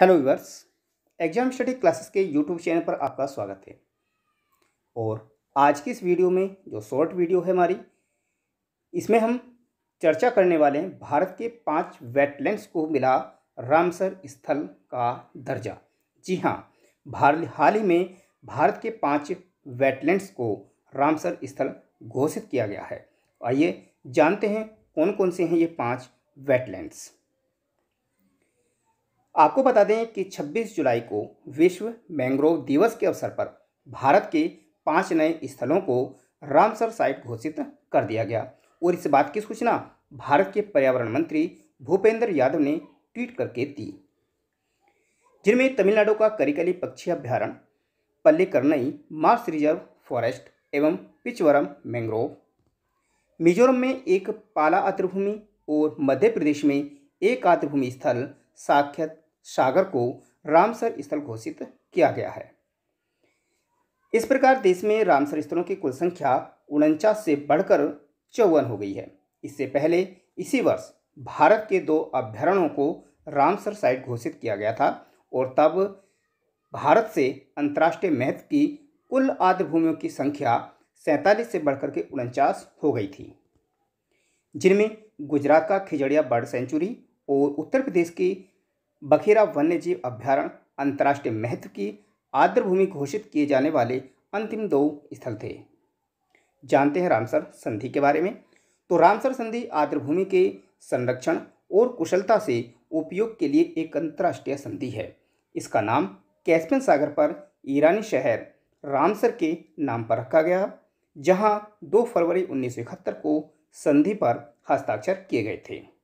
hello viewers exam study classes के YouTube channel पर आपका स्वागत है और आज की इस वीडियो में जो शॉर्ट वीडियो है हमारी इसमें हम चर्चा करने वाले हैं भारत के पांच वेटलैंड्स को मिला रामसर स्थल का दर्जा जी हाँ भारत हाल ही में भारत के पांच वेटलैंड्स को रामसर स्थल घोषित किया गया है आइए जानते हैं कौन कौन से हैं ये पाँच वेटलैंड्स आपको बता दें कि 26 जुलाई को विश्व मैंग्रोव दिवस के अवसर पर भारत के पांच नए स्थलों को रामसर साइट घोषित कर दिया गया और इस बात की सूचना भारत के पर्यावरण मंत्री भूपेंद्र यादव ने ट्वीट करके दी जिनमें तमिलनाडु का करिकली पक्षी अभ्यारण्य पल्लीकरनई मार्स रिजर्व फॉरेस्ट एवं पिचवरम मैंग्रोव मिजोरम में एक पाला आतृभूमि और मध्य प्रदेश में एक आतृभूमि स्थल साक्षत सागर को रामसर स्थल घोषित किया गया है इस प्रकार देश में रामसर स्थलों की कुल संख्या उनचास से बढ़कर चौवन हो गई है इससे पहले इसी वर्ष भारत के दो अभ्यारण्यों को रामसर साइट घोषित किया गया था और तब भारत से अंतर्राष्ट्रीय महत्व की कुल आदि भूमियों की संख्या सैंतालीस से बढ़कर के उनचास हो गई थी जिनमें गुजरात का खिजड़िया बर्ड सेंचुरी और उत्तर प्रदेश की बखेरा वन्यजीव अभ्यारण्य अंतर्राष्ट्रीय महत्व की आर्द्र भूमि घोषित किए जाने वाले अंतिम दो स्थल थे जानते हैं रामसर संधि के बारे में तो रामसर संधि भूमि के संरक्षण और कुशलता से उपयोग के लिए एक अंतर्राष्ट्रीय संधि है इसका नाम कैस्पियन सागर पर ईरानी शहर रामसर के नाम पर रखा गया जहां 2 फरवरी उन्नीस को संधि पर हस्ताक्षर किए गए थे